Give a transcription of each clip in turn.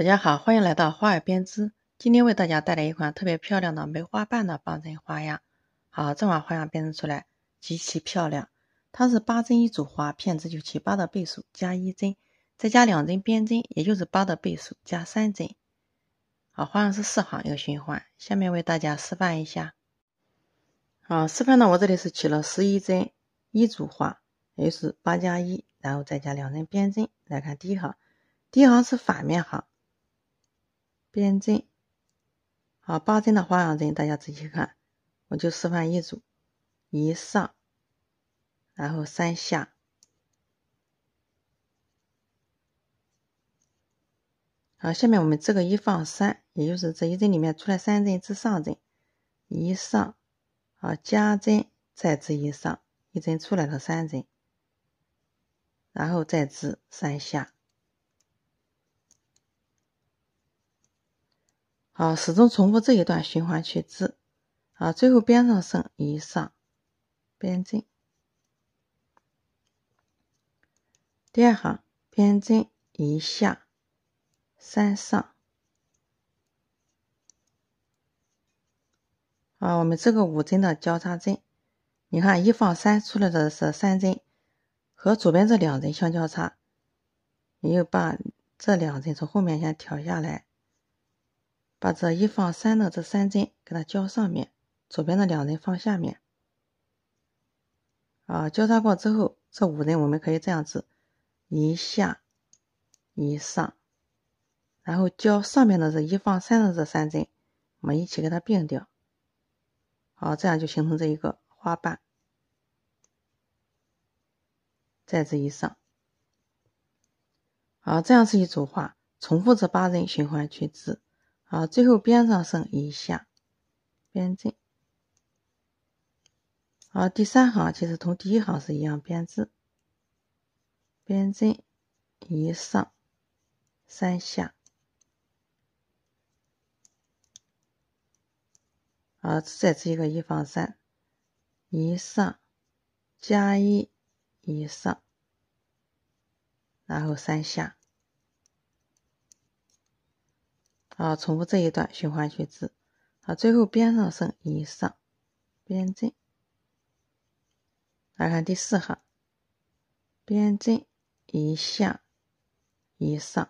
大家好，欢迎来到花儿编织。今天为大家带来一款特别漂亮的梅花瓣的棒针花样。好，这款花样编织出来极其漂亮。它是八针一组花，片织就起八的倍数加一针，再加两针边针，也就是八的倍数加三针。好，花样是四行一个循环。下面为大家示范一下。啊，示范呢，我这里是起了十一针一组花，也就是八加一，然后再加两针边针。来看第一行，第一行是反面行。编针，啊八针的花样针，大家仔细看，我就示范一组，一上，然后三下。啊，下面我们这个一放三，也就是这一针里面出来三针，织上针，一上，啊加针再织一上，一针出来了三针，然后再织三下。啊，始终重复这一段循环去织，啊，最后边上剩一上边针，第二行边针一下三上。啊，我们这个五针的交叉针，你看一放三出来的是三针，和左边这两针相交叉，你就把这两针从后面先挑下来。把这一放三的这三针给它交上面，左边的两针放下面，啊，交叉过之后，这五针我们可以这样织，一下，一上，然后交上面的这一放三的这三针，我们一起给它并掉，好，这样就形成这一个花瓣，再织一上，啊，这样是一组花，重复这八针循环去织。好，最后边上剩一下，编针。好，第三行其实同第一行是一样，编织，编针，一上，三下。好，再织一个一方三，一上，加一，一上，然后三下。啊，重复这一段循环去织，啊，最后边上剩一上边针。来看第四行，边针一下一上。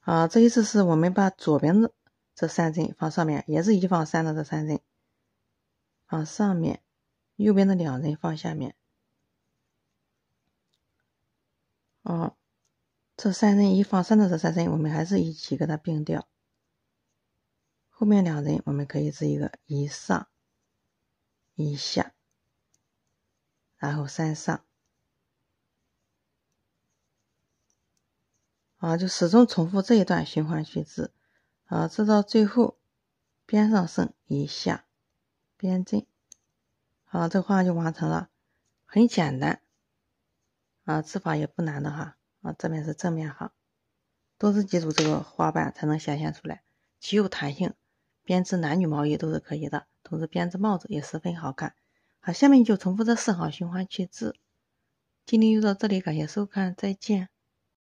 啊，这一次是我们把左边的这三针放上面，也是一放三的这三针放上面，右边的两针放下面。这三针一放三的这三针，我们还是一起给它并掉。后面两人我们可以织一个一上、一下，然后三上，啊，就始终重复这一段循环去织，啊，织到最后边上剩一下边针，啊，这花就完成了，很简单，啊，织法也不难的哈。啊，这边是正面哈，多是几组这个花瓣才能显现出来，极有弹性，编织男女毛衣都是可以的，同时编织帽子也十分好看。好，下面就重复这四行循环去织。今天就到这里，感谢收看，再见。